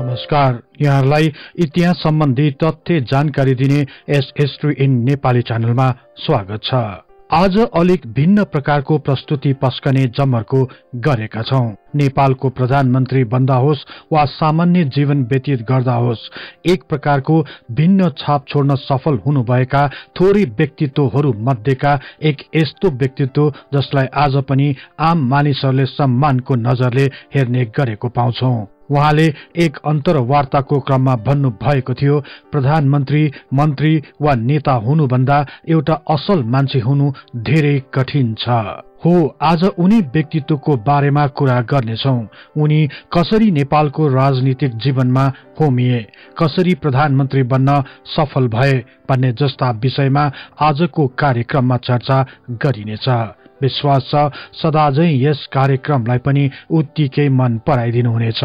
नमस्कार यहाँहरूलाई इतिहास सम्बन्धी तथ्य जानकारी दिने एस हिस्ट्री इन नेपाली च्यानलमा स्वागत छ आज अलिक भिन्न प्रकारको प्रस्तुति पस्कने जमर्को गरेका छौं नेपालको प्रधानमन्त्री बन्दा होस् वा सामान्य जीवन व्यतीत गर्दा होस् एक प्रकारको भिन्न छाप छोड्न सफल हुनुभएका थोरै व्यक्तित्वहरू मध्येका एक यस्तो व्यक्तित्व जसलाई आज पनि आम मानिसहरूले सम्मानको नजरले हेर्ने गरेको पाउँछौं उहाँले एक अन्तर्वार्ताको क्रममा भन्नुभएको थियो प्रधानमन्त्री मन्त्री वा नेता हुनुभन्दा एउटा असल मान्छे हुनु धेरै कठिन छ हो आज उनी व्यक्तित्वको बारेमा कुरा गर्नेछौ उनी कसरी नेपालको राजनीतिक जीवनमा होमिए कसरी प्रधानमन्त्री बन्न सफल भए भन्ने जस्ता विषयमा आजको कार्यक्रममा चर्चा गरिनेछ विश्वास छ सदाझै यस कार्यक्रमलाई पनि उत्तिकै मन पराइदिनुहुनेछ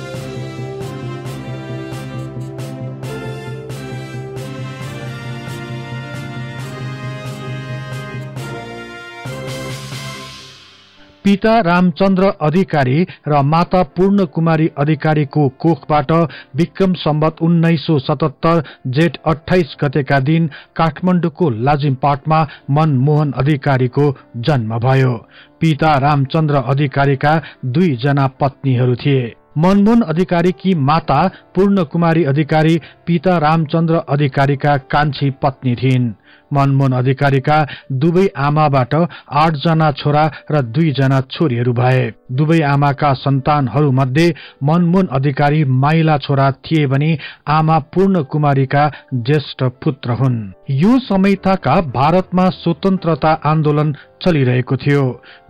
पिता रामचन्द्र अधिकारी र माता पूर्ण कुमारी अधिकारीको कोखबाट विक्रम सम्बत उन्नाइस सौ सतहत्तर जेठ अठाइस गतेका दिन काठमाडौँको लाजिमपाटमा मनमोहन अधिकारीको जन्म भयो पिता रामचन्द्र अधिकारीका दुईजना पत्नीहरू थिए मनमोहन अधिकारीकी माता पूर्ण कुमारी अधिकारी पिता रामचन्द्र अधिकारीका कान्छी पत्नी थिइन् मनमोहन अधिकारीका दुवै आमाबाट आठजना छोरा र दुईजना छोरीहरू भए दुवै आमाका मध्ये मनमोहन अधिकारी माइला छोरा थिए भने आमा पूर्ण कुमारीका ज्येष्ठ पुत्र हुन् यो समयताका भारतमा स्वतन्त्रता आन्दोलन चलिरहेको थियो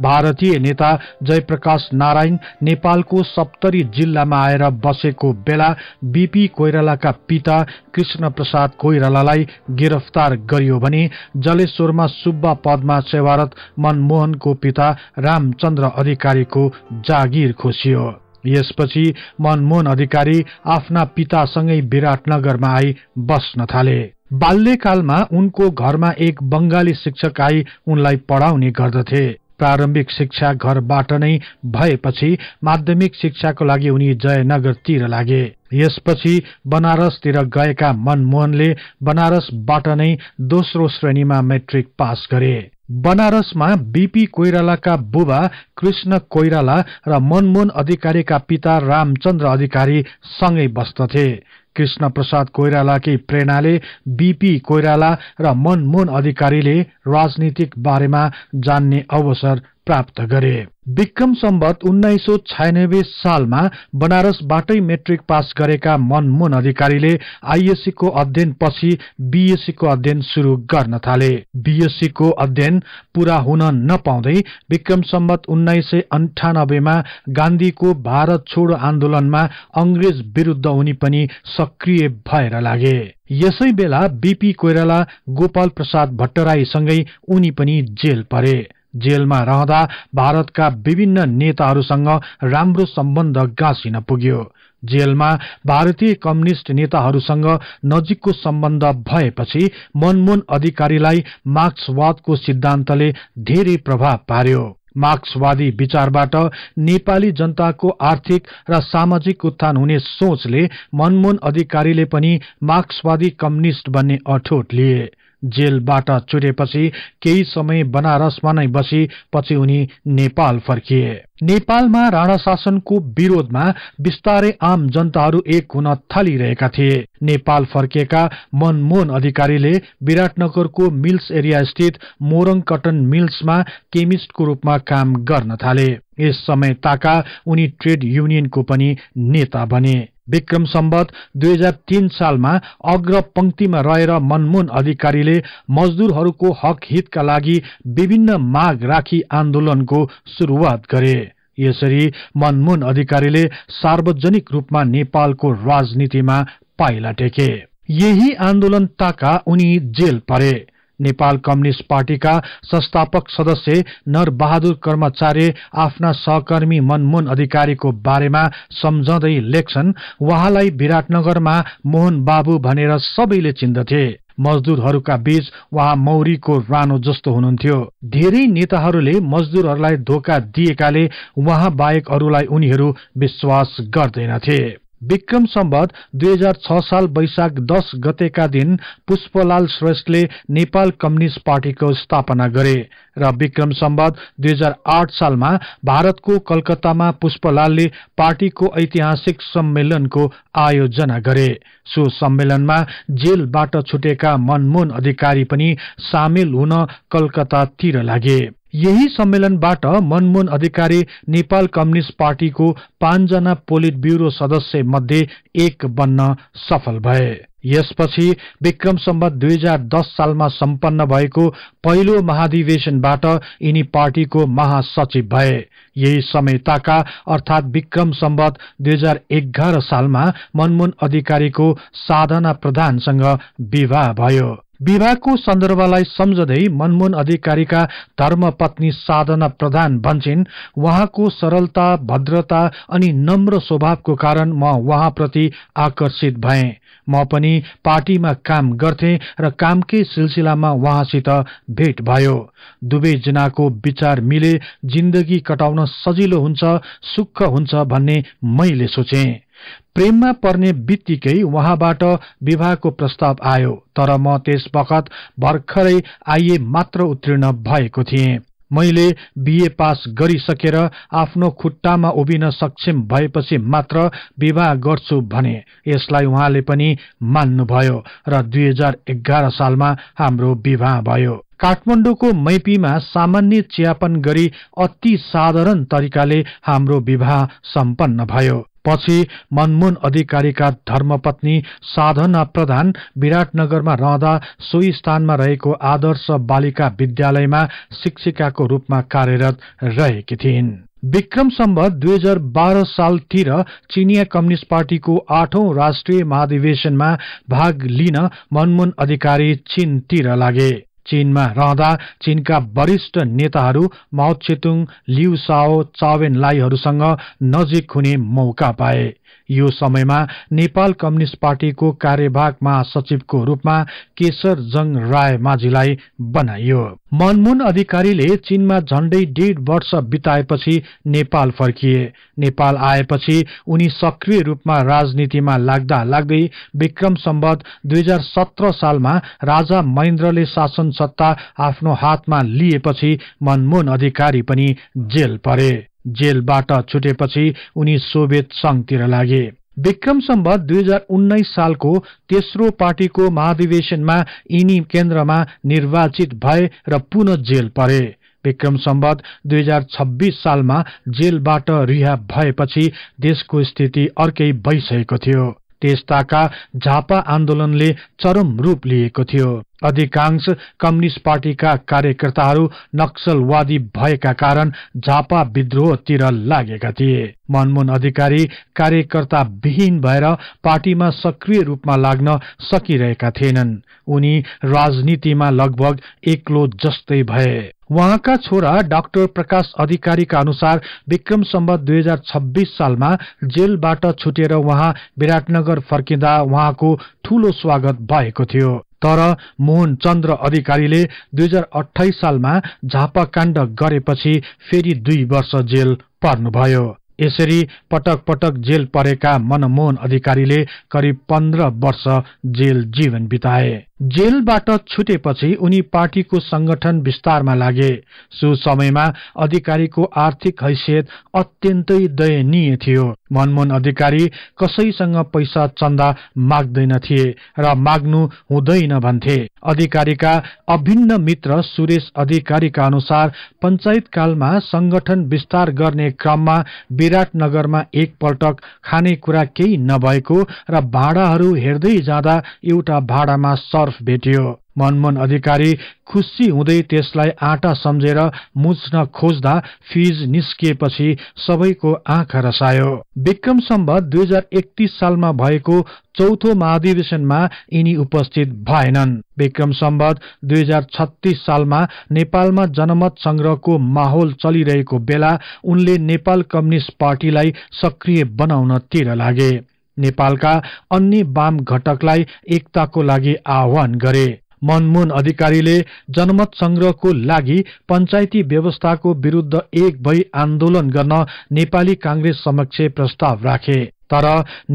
भारतीय नेता जयप्रकाश नारायण नेपालको सप्तरी जिल्लामा आएर बसेको बेला बीपी कोइरालाका पिता कृष्ण प्रसाद कोइरालालाई गिरफ्तार गरियो भने जलेश्वरमा सुब्बा पदमा सेवारत मनमोहनको पिता रामचन्द्र अधिकारीको जागिर खोसियो यसपछि मनमोहन अधिकारी आफ्ना पितासँगै विराटनगरमा आई बस्न थाले बाल्यकालमा उनको घरमा एक बंगाली शिक्षक आई उनलाई पढाउने गर्दथे प्रारम्भिक शिक्षा घरबाट नै भएपछि माध्यमिक शिक्षाको लागि उनी जयनगरतिर लागे यसपछि बनारसतिर गएका मनमोहनले बनारसबाट नै दोस्रो श्रेणीमा मेट्रिक पास गरे बनारसमा बीपी कोइरालाका बुबा कृष्ण कोइराला र मनमोहन अधिकारीका पिता रामचन्द्र अधिकारी सँगै बस्दथे कृष्ण प्रसाद कोइरालाकै प्रेरणाले बीपी कोइराला र मनमोहन अधिकारीले राजनीतिक बारेमा जान्ने अवसर प्राप्त गरे विक्रम सम्बत उन्नाइस सौ छयानब्बे सालमा बनारसबाटै मेट्रिक पास गरेका मनमोहन अधिकारीले आईएससी को अध्ययन पछि बीएससी को अध्ययन शुरू गर्न थाले बीएससी को अध्ययन पूरा हुन नपाउँदै विक्रम सम्बत उन्नाइस सय अन्ठानब्बेमा गान्धीको भारत छोडो आन्दोलनमा अंग्रेज विरूद्ध उनी पनि सक्रिय भएर लागे यसै बेला बीपी कोइराला गोपाल प्रसाद भट्टराईसँगै उनी पनि जेल परे जेलमा रहँदा भारतका विभिन्न नेताहरूसँग राम्रो सम्बन्ध गाँसिन पुग्यो जेलमा भारतीय कम्युनिष्ट नेताहरूसँग नजिकको सम्बन्ध भएपछि मनमोहन अधिकारीलाई मार्क्सवादको सिद्धान्तले धेरै प्रभाव पार्यो मार्क्सवादी विचारबाट नेपाली जनताको आर्थिक र सामाजिक उत्थान हुने सोचले मनमोहन अधिकारीले पनि मार्क्सवादी कम्युनिष्ट बन्ने अठोट लिए जेलबाट चुरेपछि केही समय बनारसमा नै बसी पछि उनी नेपाल फर्किए नेपालमा राणा शासनको विरोधमा बिस्तारै आम जनताहरू एक हुन थालिरहेका थिए नेपाल फर्किएका मनमोहन अधिकारीले विराटनगरको मिल्स एरिया स्थित मोरङ कटन मिल्समा केमिस्टको रूपमा काम गर्न थाले यस समय ताका उनी ट्रेड युनियनको पनि नेता बने विक्रम सम्बत दुई हजार तीन सालमा अग्र पंक्तिमा रहेर मनमोहन अधिकारीले मजदुरहरूको हक हितका लागि विभिन्न माग राखी आन्दोलनको सुरुवात गरे यसरी मनमोहन अधिकारीले सार्वजनिक रूपमा नेपालको राजनीतिमा पाइला टेके यही आन्दोलनताका उनी जेल परे नेपाल कम्युनिष्ट पार्टीका संस्थापक सदस्य नरबहादुर कर्मचार्य आफ्ना सहकर्मी मनमोहन अधिकारीको बारेमा सम्झँदै लेख्छन् उहाँलाई विराटनगरमा मोहन बाबु भनेर सबैले चिन्दथे मजदुरहरूका बीच उहाँ मौरीको रानो जस्तो हुनुहुन्थ्यो धेरै नेताहरूले मजदुरहरूलाई धोका दिएकाले उहाँ बाहेक अरूलाई उनीहरू विश्वास गर्दैनथे विक्रम सम्बत दुई हजार छ साल वैशाख दस गतेका दिन पुष्पलाल श्रेष्ठले नेपाल कम्युनिष्ट पार्टीको स्थापना गरे र विक्रम सम्बत दुई हजार आठ सालमा भारतको कलकत्तामा पुष्पलालले पार्टीको ऐतिहासिक सम्मेलनको आयोजना गरे सो सम्मेलनमा जेलबाट छुटेका मनमोहन अधिकारी पनि सामेल हुन कलकत्तातिर लागे यही सम्मेलनबाट मनमोहन अधिकारी नेपाल कम्युनिष्ट पार्टीको पाँचजना पोलिट ब्युरो सदस्य मध्ये एक बन्न सफल भए यसपछि विक्रम सम्बत दुई हजार दस सालमा सम्पन्न भएको पहिलो महाधिवेशनबाट यिनी पार्टीको महासचिव भए यही समयताका अर्थात विक्रम सम्बत दुई हजार एघार सालमा मनमोहन अधिकारीको साधना प्रधानसँग विवाह भयो विभागको सन्दर्भलाई सम्झँदै मनमोहन अधिकारीका धर्मपत्नी साधना प्रधान भन्छन् उहाँको सरलता भद्रता अनि नम्र स्वभावको कारण म उहाँप्रति आकर्षित भएँ म पनि पार्टीमा काम गर्थे र कामकै सिलसिलामा उहाँसित भेट भयो दुवैजनाको विचार मिले जिन्दगी कटाउन सजिलो हुन्छ सुख हुन्छ भन्ने मैले सोचेँ प्रेममा पर्ने बित्तिकै उहाँबाट विवाहको प्रस्ताव आयो तर म त्यस बखत भर्खरै आइए मात्र उत्तीर्ण भएको थिएँ मैले बीए पास गरिसकेर आफ्नो खुट्टामा उभिन सक्षम भएपछि मात्र विवाह गर्छु भने यसलाई उहाँले पनि मान्नुभयो र दुई हजार एघार सालमा हाम्रो विवाह भयो काठमाडौँको मैपीमा सामान्य चियापन गरी अति साधारण तरिकाले हाम्रो विवाह सम्पन्न भयो पछि मनमुन अधिकारीका धर्मपत्नी साधना प्रधान विराटनगरमा रहँदा सोही स्थानमा रहेको आदर्श बालिका विद्यालयमा शिक्षिकाको रूपमा कार्यरत रहेकी थिइन् विक्रम सम्बत दुई हजार बाह्र सालतिर चिनिया कम्युनिष्ट पार्टीको आठौं राष्ट्रिय महाधिवेशनमा भाग लिन मनमुन अधिकारी चीनतिर लागे चीनमा रहँदा चीनका वरिष्ठ नेताहरू चेतुङ लिउ साओ चावेन लाईहरूसँग नजिक हुने मौका पाए यो समयमा नेपाल कम्युनिष्ट पार्टीको कार्यभाग महासचिवको रूपमा केशर जङ राय माझीलाई बनाइयो मनमुन अधिकारीले चीनमा झण्डै डेढ वर्ष बिताएपछि नेपाल फर्किए नेपाल आएपछि उनी सक्रिय रूपमा राजनीतिमा लाग्दा लाग्दै विक्रम सम्बत दुई हजार सत्र सालमा राजा महेन्द्रले शासन सत्ता आफ्नो हातमा लिएपछि मनमोहन अधिकारी पनि जेल परे जेलबाट छुटेपछि उनी सोभियत संघतिर लागे विक्रम सम्बत दुई हजार उन्नाइस सालको तेस्रो पार्टीको महाधिवेशनमा यिनी केन्द्रमा निर्वाचित भए र पुनः जेल परे विक्रम सम्बत दुई हजार छब्बिस सालमा जेलबाट रिहा भएपछि देशको स्थिति अर्कै भइसकेको थियो त्यस्ताका झापा आन्दोलनले चरम रूप लिएको थियो अधिकांश कम्युनिष्ट पार्टीका कार्यकर्ताहरू नक्सलवादी भएका कारण झापा विद्रोहतिर लागेका थिए मनमोहन अधिकारी कार्यकर्ता विहीन भएर पार्टीमा सक्रिय रूपमा लाग्न सकिरहेका थिएनन् उनी राजनीतिमा लगभग एक्लो जस्तै भए उहाँका छोरा डाक्टर प्रकाश अधिकारीका अनुसार विक्रम सम्बत दुई हजार छब्बीस सालमा जेलबाट छुटेर उहाँ विराटनगर फर्किँदा उहाँको ठूलो स्वागत भएको थियो तर मोहन चन्द्र अधिकारीले दुई हजार अठाइस सालमा झापाकाण्ड गरेपछि फेरि दुई वर्ष जेल पर्नुभयो यसरी पटक पटक जेल परेका मनमोहन अधिकारीले करिब पन्ध्र वर्ष जेल जीवन बिताए जेलबाट छुटेपछि उनी पार्टीको संगठन विस्तारमा लागे सो समयमा अधिकारीको आर्थिक हैसियत अत्यन्तै दयनीय थियो मनमोहन अधिकारी कसैसँग पैसा चन्दा माग्दैन थिए र माग्नु हुँदैन भन्थे अधिकारीका अभिन्न मित्र सुरेश अधिकारीका अनुसार पञ्चायतकालमा संगठन विस्तार गर्ने क्रममा विराटनगरमा एकपल्टक खानेकुरा केही नभएको र भाडाहरू हेर्दै जाँदा एउटा भाडामा सर बर्फ भेटियो मनमोहन अधिकारी खुसी हुँदै त्यसलाई आँटा सम्झेर मुच्न खोज्दा फिज निस्किएपछि सबैको आँखा रसायो विक्रम सम्बत दुई हजार एकतिस सालमा भएको चौथो महाधिवेशनमा यिनी उपस्थित भएनन् विक्रम सम्बत दुई हजार छत्तिस सालमा नेपालमा जनमत संग्रहको माहौल चलिरहेको बेला उनले नेपाल कम्युनिष्ट पार्टीलाई सक्रिय बनाउनतिर लागे नेपालका अन्य वाम घटकलाई एकताको लागि आह्वान गरे मनमोहन अधिकारीले जनमत संग्रहको लागि पञ्चायती व्यवस्थाको विरूद्ध एक भई आन्दोलन गर्न नेपाली कांग्रेस समक्ष प्रस्ताव राखे तर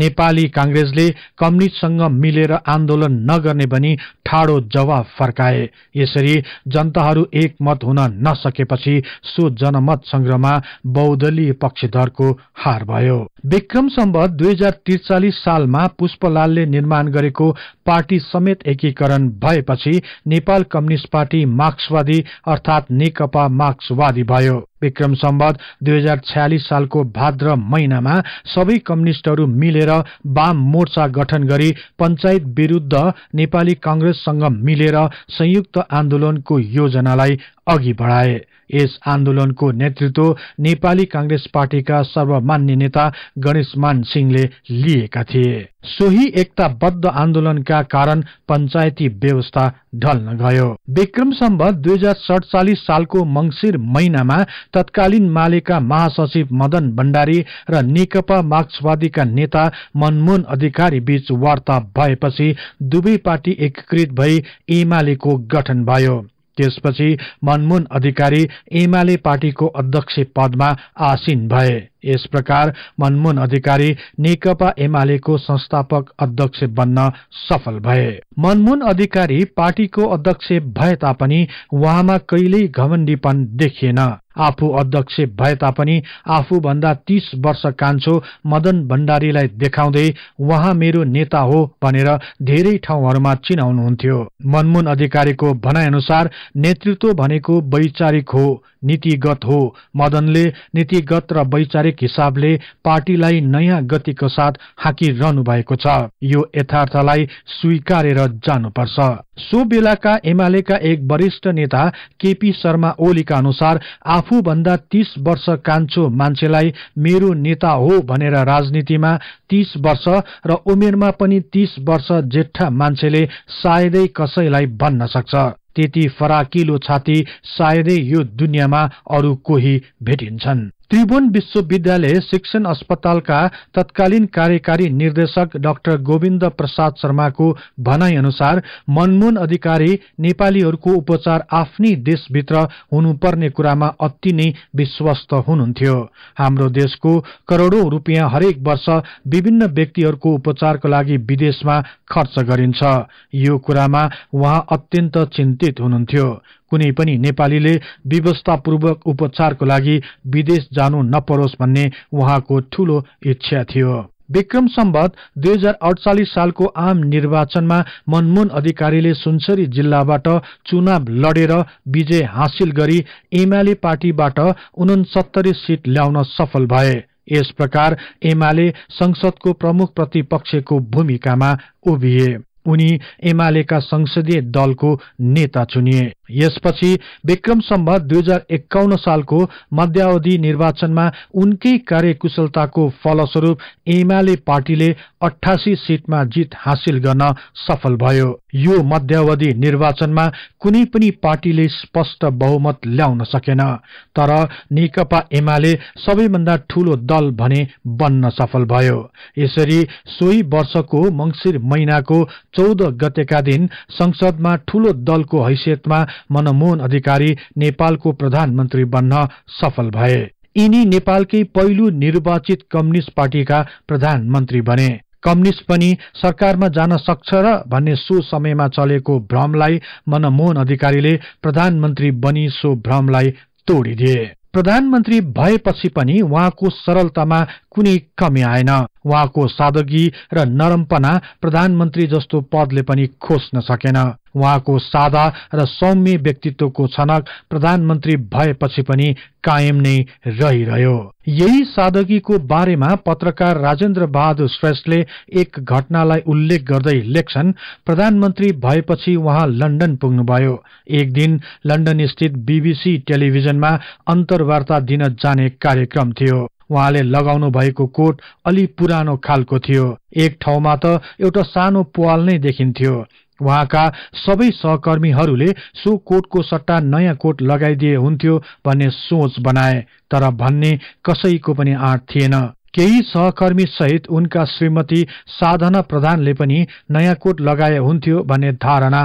नेपाली काङ्ग्रेसले कम्युनिस्टसँग मिलेर आन्दोलन नगर्ने भनी ठाडो जवाब फर्काए यसरी जनताहरू एकमत हुन नसकेपछि सो जनमत संग्रहमा बहुदलीय पक्षधरको हार भयो विक्रम सम्बत दुई हजार त्रिचालिस सालमा पुष्पलालले निर्माण गरेको पार्टी समेत एकीकरण भएपछि नेपाल कम्युनिष्ट पार्टी मार्क्सवादी अर्थात नेकपा मार्क्सवादी भयो विक्रम सम्बत दुई हजार छ्यालिस सालको भाद्र महिनामा सबै कम्युनिष्टहरू मिलेर वाम मोर्चा गठन गरी पञ्चायत विरूद्ध नेपाली कंग्रेससँग मिलेर संयुक्त आन्दोलनको योजनालाई अघि बढाए यस आन्दोलनको नेतृत्व नेपाली कांग्रेस पार्टीका सर्वमान्य नेता गणेशमान सिंहले लिएका थिए सोही एकताबद्ध आन्दोलनका कारण पञ्चायती व्यवस्था ढल्न गयो विक्रम सम्भ दुई हजार सडचालिस सालको मंगिर महिनामा तत्कालीन मालेका महासचिव मदन भण्डारी र नेकपा मार्क्सवादीका नेता मनमोहन अधिकारी बीच वार्ता भएपछि दुवै पार्टी एकीकृत भई एमालेको गठन भयो त्यसपछि मनमोहन अधिकारी एमाले पार्टीको अध्यक्ष पदमा आसीन भए यस प्रकार मनमोहन अधिकारी नेकपा एमालेको संस्थापक अध्यक्ष बन्न सफल भए मनमोहन अधिकारी पार्टीको अध्यक्ष भए तापनि उहाँमा कहिल्यै घमण्डीपन देखिएन आफू अध्यक्ष भए तापनि आफूभन्दा तीस वर्ष कान्छो मदन भण्डारीलाई देखाउँदै उहाँ मेरो नेता हो भनेर धेरै ठाउँहरूमा चिनाउनुहुन्थ्यो मनमुन अधिकारीको भनाइअनुसार नेतृत्व भनेको वैचारिक हो नीतिगत हो मदनले नीतिगत र वैचारिक हिसाबले पार्टीलाई नयाँ गतिको साथ हाँकिरहनु भएको छ यो यथार्थलाई स्वीकारेर जानुपर्छ सो बेलाका एमालेका एक वरिष्ठ नेता केपी शर्मा ओलीका अनुसार आफूभन्दा तीस वर्ष कान्छो मान्छेलाई मेरो नेता हो भनेर राजनीतिमा तीस वर्ष र उमेरमा पनि तीस वर्ष जेठा मान्छेले सायदै कसैलाई भन्न सक्छ त्यति फराकिलो छाती सायदै यो दुनियाँमा अरू कोही भेटिन्छन् त्रिभुवन विश्वविद्यालय शिक्षण अस्पतालका तत्कालीन कार्यकारी निर्देशक डाक्टर गोविन्द प्रसाद शर्माको भनाई अनुसार मनमोहन अधिकारी नेपालीहरूको उपचार आफ्नै देशभित्र हुनुपर्ने कुरामा अति नै विश्वस्त हुनुहुन्थ्यो हाम्रो देशको करोडौं रूपियाँ हरेक वर्ष विभिन्न व्यक्तिहरूको उपचारको लागि विदेशमा खर्च गरिन्छ यो कुरामा उहाँ अत्यन्त चिन्तित हुनुहुन्थ्यो कुनै पनि नेपालीले व्यवस्थापूर्वक उपचारको लागि विदेश जानु नपरोस् भन्ने उहाँको ठूलो इच्छा थियो विक्रम सम्बत दुई हजार अडचालिस सालको आम निर्वाचनमा मनमोहन अधिकारीले सुनसरी जिल्लाबाट चुनाव लडेर विजय हासिल गरी एमाले पार्टीबाट उनसत्तरी सीट ल्याउन सफल भए यस प्रकार एमाले संसदको प्रमुख प्रतिपक्षको भूमिकामा उभिए उनी एमालेका संसदीय दलको नेता चुनिए यसपछि विक्रम सम्भ दुई हजार एक्काउन्न सालको मध्यावधि निर्वाचनमा उनकै कार्यकुशलताको फलस्वरूप एमाले पार्टीले अठासी सीटमा जित हासिल गर्न सफल भयो यो मध्यावधि निर्वाचनमा कुनै पनि पार्टीले स्पष्ट बहुमत ल्याउन सकेन तर नेकपा एमाले सबैभन्दा ठूलो दल भने बन्न सफल भयो यसरी सोही वर्षको मंसिर महिनाको चौध गतेका दिन संसदमा ठूलो दलको हैसियतमा मनमोहन अधिकारी नेपालको प्रधानमन्त्री बन्न सफल भए यिनी नेपालकै पहिलो निर्वाचित कम्युनिस्ट पार्टीका प्रधानमन्त्री बने कम्युनिस्ट पनि सरकारमा जान सक्छ र भन्ने सो समयमा चलेको भ्रमलाई मनमोहन अधिकारीले प्रधानमन्त्री बनी सो भ्रमलाई तोडिदिए प्रधानमन्त्री भएपछि पनि उहाँको सरलतामा कुनै कमी आएन उहाँको सादगी र नरमपना प्रधानमन्त्री जस्तो पदले पनि खोज्न सकेन उहाँको सादा र सौम्य व्यक्तित्वको छनक प्रधानमन्त्री भएपछि पनि कायम नै रहिरह्यो यही सादगीको बारेमा पत्रकार राजेन्द्र बहादुर श्रेष्ठले एक घटनालाई उल्लेख गर्दै लेख्छन् प्रधानमन्त्री भएपछि उहाँ लन्डन पुग्नुभयो एक दिन लन्डन स्थित बीबीसी टेलिभिजनमा अन्तर्वार्ता दिन जाने कार्यक्रम थियो उहाँले लगाउनु भएको कोट अलि पुरानो खालको थियो एक ठाउँमा त एउटा सानो पवाल नै देखिन्थ्यो उहाँका सबै सहकर्मीहरूले सो कोटको सट्टा नयाँ कोट लगाइदिए हुन्थ्यो भन्ने सोच बनाए तर भन्ने कसैको पनि आँट थिएन केही सहकर्मी सहित उनका श्रीमती साधना प्रधानले पनि नयाँ कोट लगाए हुन्थ्यो भन्ने धारणा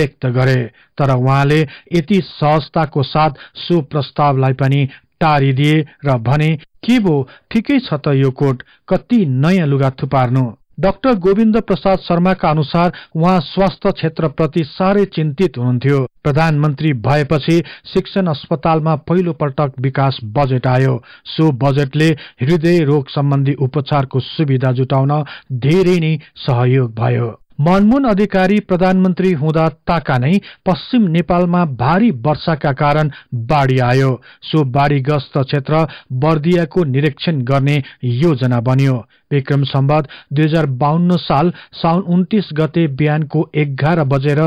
व्यक्त गरे तर उहाँले यति सहजताको साथ सो प्रस्तावलाई पनि टारिदिए र भने के भो ठिकै छ त यो कोट कति नयाँ लुगा थुपार्नु डाक्टर गोविन्द प्रसाद शर्माका अनुसार उहाँ स्वास्थ्य क्षेत्रप्रति साह्रै चिन्तित हुनुहुन्थ्यो प्रधानमन्त्री भएपछि शिक्षण अस्पतालमा पहिलो पटक विकास बजेट आयो सो बजेटले हृदय रोग सम्बन्धी उपचारको सुविधा जुटाउन धेरै नै सहयोग भयो मनमुन अधिकारी प्रधानमन्त्री हुँदा ताका नै पश्चिम नेपालमा भारी वर्षाका कारण बाढ़ी आयो सो बाढ़ीग्रस्त क्षेत्र बर्दियाको निरीक्षण गर्ने योजना बन्यो विक्रम सम्वाद दुई हजार बाहन्न साल साउन उन्तिस गते बिहानको एघार बजेर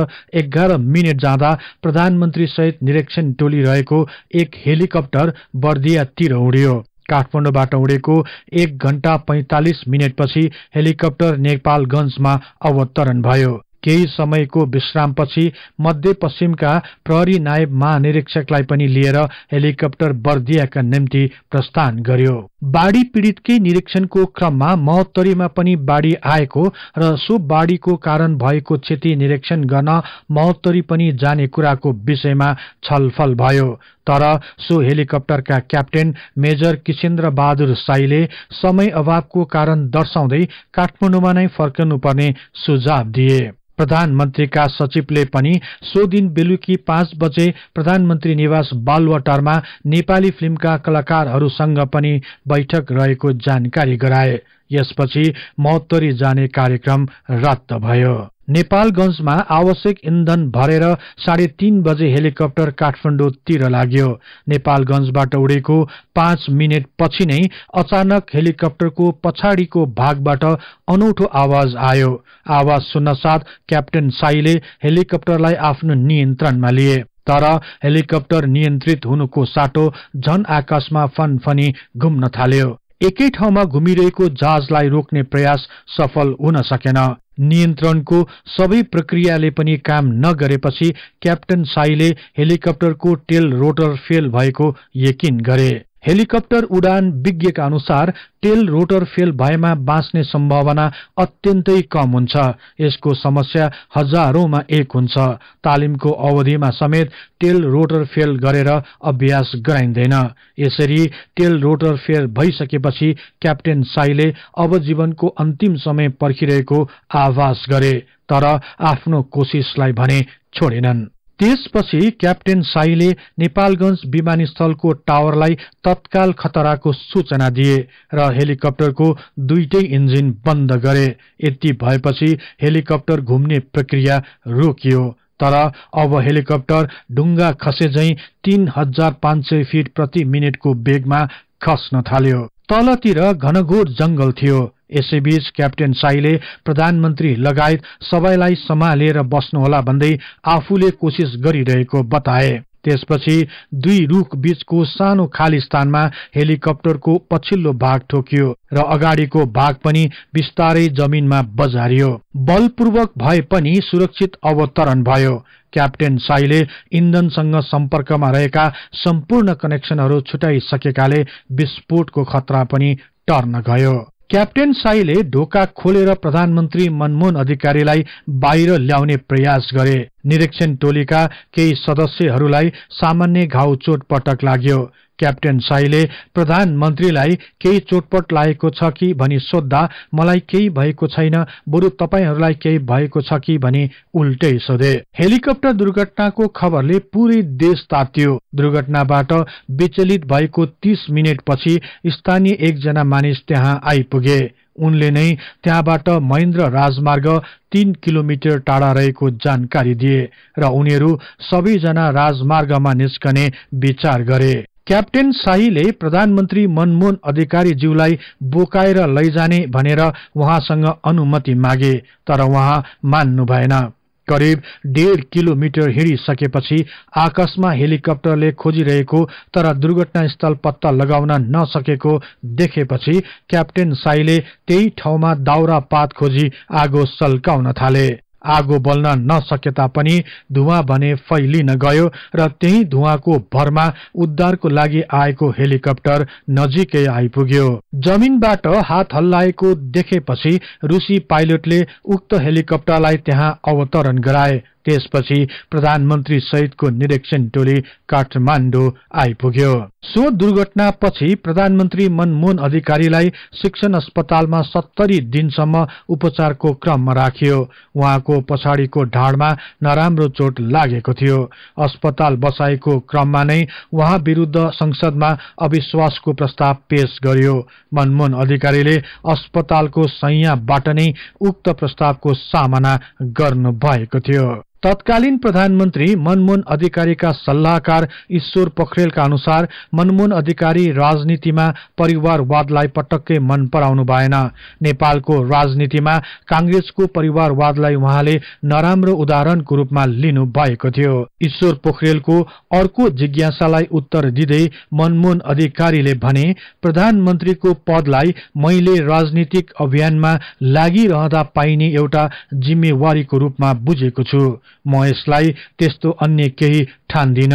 एघार मिनट जाँदा प्रधानमन्त्री सहित निरीक्षण टोली रहेको एक हेलिकप्टर बर्दियातिर उड्यो काठमाडौँबाट उडेको एक घण्टा पैंतालिस मिनटपछि हेलिकप्टर नेपालगंजमा अवतरण भयो केही समयको विश्रामपछि मध्यपश्चिमका प्रहरी नायब महानिरीक्षकलाई पनि लिएर हेलिकप्टर बर्दियाका निम्ति प्रस्थान गर्यो बाढी पीडितकै निरीक्षणको क्रममा महोत्तरीमा पनि बाढी आएको र सो बाढीको कारण भएको क्षति निरीक्षण गर्न महोत्तरी पनि जाने कुराको विषयमा छलफल भयो तर सो हेलिकप्टरका क्याप्टेन मेजर किशेन्द्र बहादुर साईले समय अभावको कारण दर्शाउँदै काठमाडौँमा नै फर्कनुपर्ने सुझाव दिए प्रधानमन्त्रीका सचिवले पनि सो दिन बेलुकी पाँच बजे प्रधानमन्त्री निवास बालवटारमा नेपाली फिल्मका कलाकारहरूसँग पनि बैठक रहेको जानकारी गराए यसपछि महोत्तरी जाने कार्यक्रम रद्द भयो नेपालगंजमा आवश्यक इन्धन भरेर साढे तीन बजे हेलिकप्टर काठमाडौँतिर लाग्यो नेपालगंजबाट उडेको पाँच मिनट पछि नै अचानक हेलिकप्टरको पछाडिको भागबाट अनौठो आवाज आयो आवाज सुन्नसाथ क्याप्टेन साईले हेलिकप्टरलाई आफ्नो नियन्त्रणमा लिए तर हेलिकप्टर नियन्त्रित हुनुको साटो झन आकाशमा फनफनी घुम्न थाल्यो एकै ठाउँमा घुमिरहेको जहाजलाई रोक्ने प्रयास सफल हुन सकेन नियन्त्रणको सबै प्रक्रियाले पनि काम नगरेपछि क्याप्टन साईले हेलिकप्टरको टेल रोटर फेल भएको यकिन गरे हेलिकप्टर उडान विज्ञका अनुसार टेल रोटर फेल भएमा बाँच्ने सम्भावना अत्यन्तै कम हुन्छ यसको समस्या हजारौंमा एक हुन्छ तालिमको अवधिमा समेत टेल रोटर फेल गरेर अभ्यास गराइँदैन यसरी टेल रोटर फेल भइसकेपछि क्याप्टेन साईले अब जीवनको अन्तिम समय पर्खिरहेको आभास गरे तर आफ्नो कोसिसलाई भने छोडेनन् त्यसपछि क्याप्टेन साईले नेपालगञ्ज विमानस्थलको टावरलाई तत्काल खतराको सूचना दिए र हेलिकप्टरको दुईटै इन्जिन बन्द गरे यति भएपछि हेलिकप्टर घुम्ने प्रक्रिया रोकियो तर अब हेलिकप्टर ढुङ्गा खसेझैँ तीन हजार पाँच सय फिट प्रति मिनटको वेगमा खस्न थाल्यो तलतिर घनघोर जंगल थियो यसैबीच क्याप्टेन साईले प्रधानमन्त्री लगायत सबैलाई सम्हालेर बस्नुहोला भन्दै आफूले कोसिस गरिरहेको बताए त्यसपछि दुई रूख बीचको सानो खाली स्थानमा हेलिकप्टरको पछिल्लो भाग ठोकियो र अगाडिको भाग पनि बिस्तारै जमिनमा बजारियो बलपूर्वक भए पनि सुरक्षित अवतरण भयो क्याप्टेन साईले इन्धनसँग सम्पर्कमा रहेका सम्पूर्ण कनेक्सनहरू छुटाइसकेकाले विस्फोटको खतरा पनि टर्न गयो क्याप्टेन साईले ढोका खोलेर प्रधानमन्त्री मनमोहन अधिकारीलाई बाहिर ल्याउने प्रयास गरे निरीक्षण टोलीका केही सदस्यहरूलाई सामान्य घाउ पटक लाग्यो क्याप्टेन साईले प्रधानमन्त्रीलाई केही चोटपट लागेको छ कि भनी सोद्धा मलाई केही भएको छैन बरु तपाईँहरूलाई केही भएको छ कि भनी उल्टै सोधे हेलिकप्टर दुर्घटनाको खबरले पूरै देश तात्यो दुर्घटनाबाट विचलित भएको तीस मिनटपछि स्थानीय एकजना मानिस त्यहाँ आइपुगे उनले नै त्यहाँबाट महेन्द्र राजमार्ग तीन किलोमिटर टाढा रहेको जानकारी दिए र उनीहरू सबैजना राजमार्गमा निस्कने विचार गरे क्याप्टेन शाहीले प्रधानमन्त्री मनमोहन अधिकारीज्यूलाई बोकाएर लैजाने भनेर उहाँसँग अनुमति मागे तर उहाँ मान्नु भएन करिब डेढ किलोमिटर हिँडिसकेपछि आकाशमा हेलिकप्टरले खोजिरहेको तर दुर्घटनास्थल पत्ता लगाउन नसकेको देखेपछि क्याप्टेन साईले त्यही ठाउँमा दाउरा पात खोजी आगो सल्काउन थाले आगो बल्न नसके तापनि धुवा भने फैलिन गयो र त्यही धुवाको भरमा उद्धारको लागि आएको हेलिकप्टर नजिकै आइपुग्यो जमिनबाट हात हल्लाएको देखेपछि रुसी पाइलटले उक्त हेलिकप्टरलाई त्यहाँ अवतरण गराए त्यसपछि प्रधानमन्त्री सहितको निरीक्षण टोली काठमाडौँ आइपुग्यो सो दुर्घटनापछि प्रधानमन्त्री मनमोहन अधिकारीलाई शिक्षण अस्पतालमा सत्तरी दिनसम्म उपचारको क्रममा राखियो उहाँको पछाडिको ढाडमा नराम्रो चोट लागेको थियो अस्पताल बसाएको क्रममा नै उहाँ विरुद्ध संसदमा अविश्वासको प्रस्ताव पेश गरियो मनमोहन अधिकारीले अस्पतालको संयाबाट नै उक्त प्रस्तावको सामना गर्नु भएको थियो तत्कालीन प्रधानमन्त्री मनमोहन अधिकारीका सल्लाहकार ईश्वर पोखरेलका अनुसार मनमोहन अधिकारी राजनीतिमा परिवारवादलाई पटक्कै मन पराउनु भएन नेपालको राजनीतिमा काङ्ग्रेसको परिवारवादलाई उहाँले नराम्रो उदाहरणको रूपमा लिनु भएको थियो ईश्वर पोखरेलको अर्को जिज्ञासालाई उत्तर दिँदै मनमोहन अधिकारीले भने प्रधानमन्त्रीको पदलाई मैले राजनीतिक अभियानमा लागिरहँदा पाइने एउटा जिम्मेवारीको रूपमा बुझेको छु म यसलाई त्यस्तो अन्य केही ठान्दिन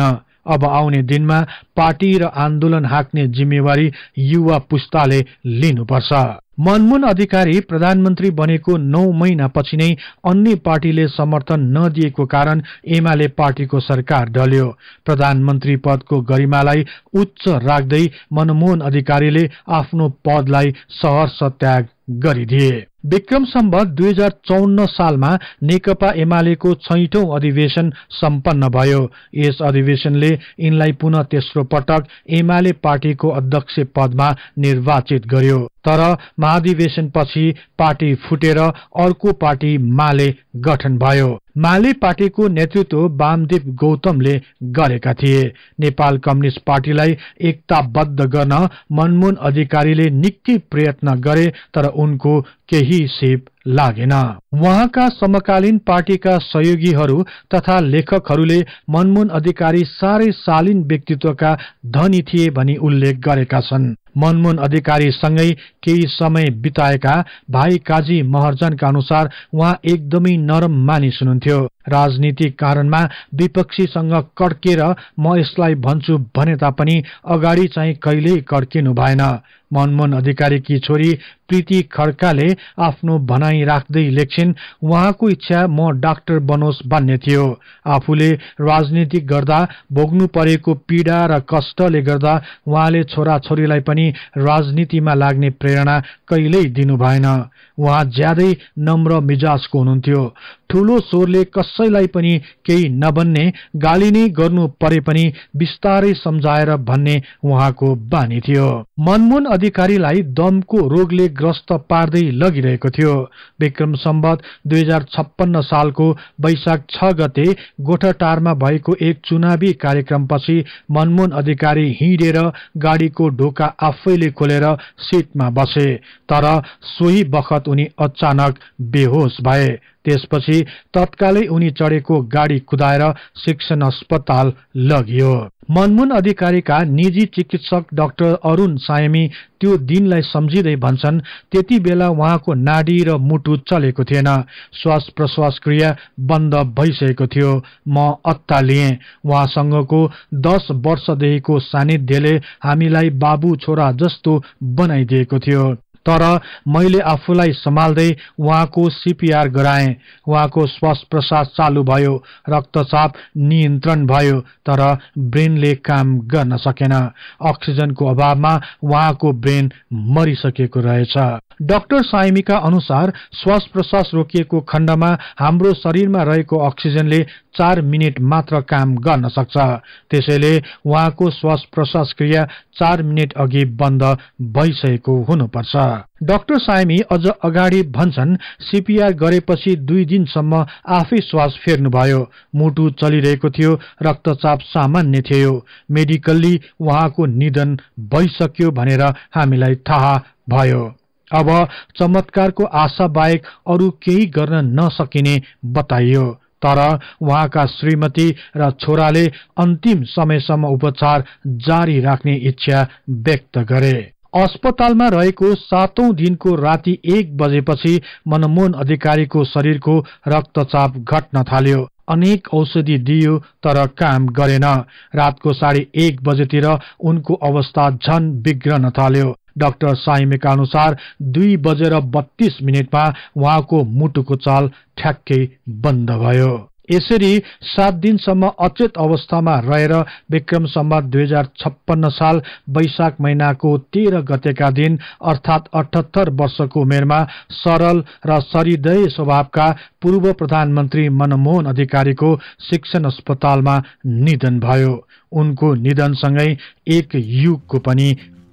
अब आउने दिनमा पार्टी र आन्दोलन हाक्ने जिम्मेवारी युवा पुस्ताले लिनुपर्छ मनमुन अधिकारी प्रधानमन्त्री बनेको नौ महिनापछि नै अन्य पार्टीले समर्थन नदिएको कारण एमाले पार्टीको सरकार डल्यो प्रधानमन्त्री पदको गरिमालाई उच्च राख्दै मनमोहन अधिकारीले आफ्नो पदलाई सहर्ष त्याग गरिदिए विक्रम सम्भ दुई हजार चौन्न सालमा नेकपा एमालेको छैठौं अधिवेशन सम्पन्न भयो यस अधिवेशनले यिनलाई पुनः तेस्रो पटक एमाले पार्टीको अध्यक्ष पदमा निर्वाचित गर्यो तर महाधिवेशनपछि पार्टी फुटेर अर्को पार्टी माले गठन भयो माले पार्टीको नेतृत्व वामदेव गौतमले गरेका थिए नेपाल कम्युनिष्ट पार्टीलाई एकताबद्ध गर्न मनमोहन अधिकारीले निकै प्रयत्न गरे तर उनको केही सेप लागेन उहाँका समकालीन पार्टीका सहयोगीहरू तथा लेखकहरूले मनमोहन अधिकारी साह्रै शालीन व्यक्तित्वका धनी थिए भनी उल्लेख गरेका छन् मनमोहन अधिकारीसँगै केही समय बिताएका भाइ काजी महर्जनका अनुसार उहाँ एकदमै नरम मानिस हुनुहुन्थ्यो राजनीतिक कारणमा विपक्षीसँग कड्केर म यसलाई भन्छु भने तापनि अगाडि चाहिँ कहिल्यै कड्किनु भएन मनमोहन अधिकारीकी छोरी प्रीति खड्काले आफ्नो भनाइ राख्दै लेख्छिन् उहाँको इच्छा म डाक्टर बनोस् भन्ने थियो आफूले राजनीति गर्दा भोग्नु परेको पीडा र कष्टले गर्दा उहाँले छोराछोरीलाई पनि राजनीतिमा लाग्ने प्रेरणा कहिल्यै दिनु भएन उहाँ ज्यादै नम्र मिजाजको हुनुहुन्थ्यो ठूलो स्वरले कसैलाई पनि केही नभन्ने गाली नै गर्नु परे पनि बिस्तारै सम्झाएर भन्ने उहाँको बानी थियो मनमोहन अधिकारीलाई दमको रोगले ग्रस्त पार्दै लगिरहेको थियो विक्रम सम्बत दुई हजार छप्पन्न सालको वैशाख छ गते गोठटारमा भएको एक चुनावी कार्यक्रमपछि मनमोहन अधिकारी हिँडेर गाडीको ढोका आफैले खोलेर सिटमा बसे तर सोही बखत पश्चात उनी अचानक बेहोस भए त्यसपछि तत्कालै उनी चढेको गाडी कुदाएर शिक्षण अस्पताल लगियो मनमुन अधिकारीका निजी चिकित्सक डाक्टर अरुण सायमी त्यो दिनलाई सम्झिँदै भन्छन् त्यति बेला उहाँको नाडी र मुटु चलेको थिएन श्वास प्रश्वास क्रिया बन्द भइसकेको थियो म अत्ता लिएँ उहाँसँगको दस वर्षदेखिको सानिध्यले हामीलाई बाबु छोरा जस्तो बनाइदिएको थियो तर मैले आफूलाई सम्हाल्दै उहाँको सिपिआर गराएँ उहाँको श्वास प्रश्वास चालु भयो रक्तचाप नियन्त्रण भयो तर ब्रेनले काम गर्न सकेन अक्सिजनको अभावमा उहाँको ब्रेन मरिसकेको रहेछ डाक्टर साइमीका अनुसार श्वास प्रश्वास रोकिएको खण्डमा हाम्रो शरीरमा रहेको अक्सिजनले चार मिनट मात्र काम गर्न सक्छ त्यसैले उहाँको श्वास प्रश्वास क्रिया चार मिनट अघि बन्द भइसकेको हुनुपर्छ डाक्टर साइमी अझ अगाडि भन्छन् सिपिआर गरेपछि दुई दिनसम्म आफै श्वास फेर्नुभयो मुटु चलिरहेको थियो रक्तचाप सामान्य थियो मेडिकल्ली उहाँको निधन भइसक्यो भनेर हामीलाई थाहा भयो अब चमत्कारको आशा बाहेक अरू केही गर्न नसकिने बताइयो तर उहाँका श्रीमती र छोराले अन्तिम समयसम्म उपचार जारी राख्ने इच्छा व्यक्त गरे अस्पतालमा रहेको सातौं दिनको राति एक बजेपछि मनमोहन अधिकारीको शरीरको रक्तचाप घट्न थाल्यो अनेक औषधि दियो तर काम गरेन रातको साढे एक बजेतिर उनको अवस्था झन बिग्रन थाल्यो डाक्टर साइमेका अनुसार दुई बजेर बत्तीस मिनटमा उहाँको मुटुको चाल ठ्याक्कै बन्द भयो यसरी सात दिनसम्म अचेत अवस्थामा रहेर विक्रम सम्बत दुई हजार छप्पन्न साल वैशाख महिनाको तेह्र गतेका दिन अर्थात अठहत्तर वर्षको उमेरमा सरल र सरिदय स्वभावका पूर्व प्रधानमन्त्री मनमोहन अधिकारीको शिक्षण अस्पतालमा निधन भयो उनको निधनसँगै एक युगको पनि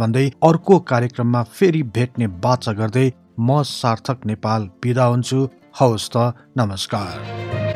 भन्दै अर्को कार्यक्रममा फेरि भेट्ने बाचा गर्दै म सार्थक नेपाल बिदा हुन्छु हवस् त नमस्कार